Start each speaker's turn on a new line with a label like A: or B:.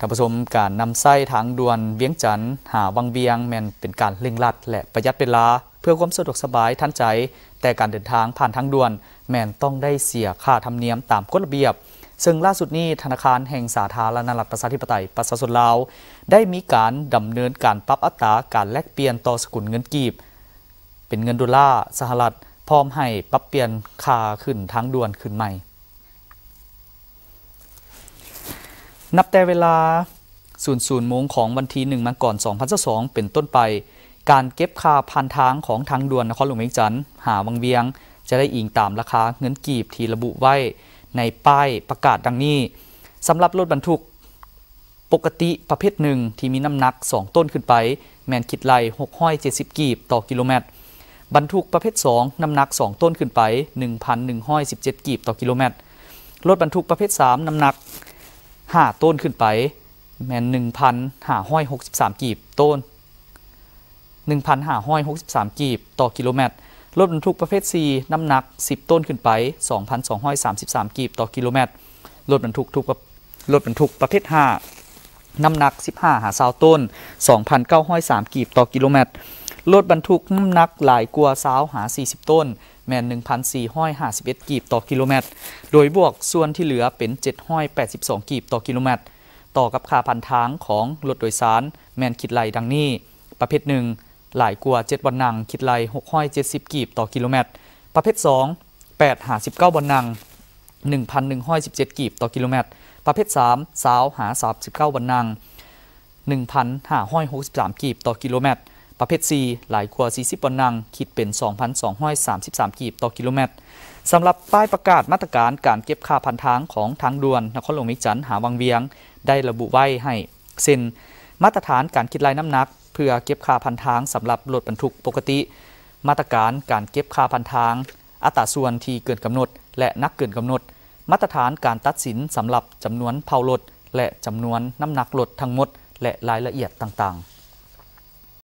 A: ท่านผู้ชมการนำไส้ทางด่วนเวียงจันทร์หาวังเวียง แมนเป็นการเร่งรัดและประหยัดเวลา เพื่อความสะดวกสบายทันใจ แต่การเดินทางผ่านทางด่วนแมนต้องได้เสียค่าธรรมเนียมตามกฎระเบียบ ซึ่งล่าสุดนี้ธนาคารแห่งสาธารณรัฐประชาธิปไตยประชาชนลาว ได้มีการดำเนินการปรับอัตราการแลกเปลี่ยนต่อสกุลเงินกีบเป็นเงินดอลลาร์สหรัฐพร้อมให้ปรับเปลี่ยนค่าขึ้นทางด่วนขึ้นใหม่นับแต่เวลา 00โมงของวันที่1มังกร2002 เป็นต้นไป การเก็บค่าผ่านทางของทางด่วนนครหลวงเมืองจันทร์หาวังเวียงจะได้อิงตามราคาเงินกีบที่ระบุไว้ ในป้ายประกาศดังนี้สำหรับรถบรรทุกปกติประเภทหนึ่งที่มีน้ำหนัก 2 ต้นขึ้นไป แมนคิดไล670 กีบต่อกิโลเมตร บรรทุกประเภท 2 น้ำหนัก 2ต้นขึ้นไป1,117กีบต่อกิโลเมตรรถบรรทุกประเภท 3 น้ำหนักห้าต้นขึ้นไปแมนหนึ่งพันห้าห้อยหกสิบสามกีบต้นหนึ่งพันห้าห้อยหกสิบสามกีบต่อกิโลเมตรรถบรรทุกประเภท C น้ำหนักสิบต้นขึ้นไปสสสสออองงพันห้ยามิบสามกีบต่อกิโลเมตรรถบรรทุกทุกรถบรรทุกประเภท5น้ำหนัก 15หาซาวต้น2,903กีบต่อกิโลเมตรรถบรรทุกน้ำหนักหลาย กว่าสาวหา 40 ต้น แมน1,451 กีบต่อกิโลเมตร โดยบวกส่วนที่เหลือเป็น782 กีบต่อกิโลเมตร ต่อกับค่าพันทาง ของรถโดยสาร แมนคิดไหลดังนี้ ประเภทหนึ่งหลายกว่า7บันนัง คิดไหล670 กีบต่อกิโลเมตร ประเภท 2 8หา19บันนัง1,117กีบ ต่อกิโลเมตร ประเภท3สาวหา 39บันนัง 1,563กีบต่อกิโลเมตรประเภท4หลายกว่า40ปอนนังคิดเป็น 2,233กีบต่อ กิโลเมตร สำหรับ ป้ายประกาศมาตรการการเก็บค่าพันทางของทางด่วน นครหลวงมิจันหาวังเวียง ได้ระบุไว้ให้ เซ็นมาตรฐานการคิดรายน้ำหนัก เพื่อเก็บค่าพันทางสำหรับรถบรรทุกปกติ มาตรการการเก็บค่าพันทาง อัตราส่วนที่เกินกำหนด และนักเกินกำหนด มาตรฐานการตัดสินสำหรับจำนวนเผารถและจำนวนน้ำหนักรถทั้งหมดและรายละเอียดต่างๆ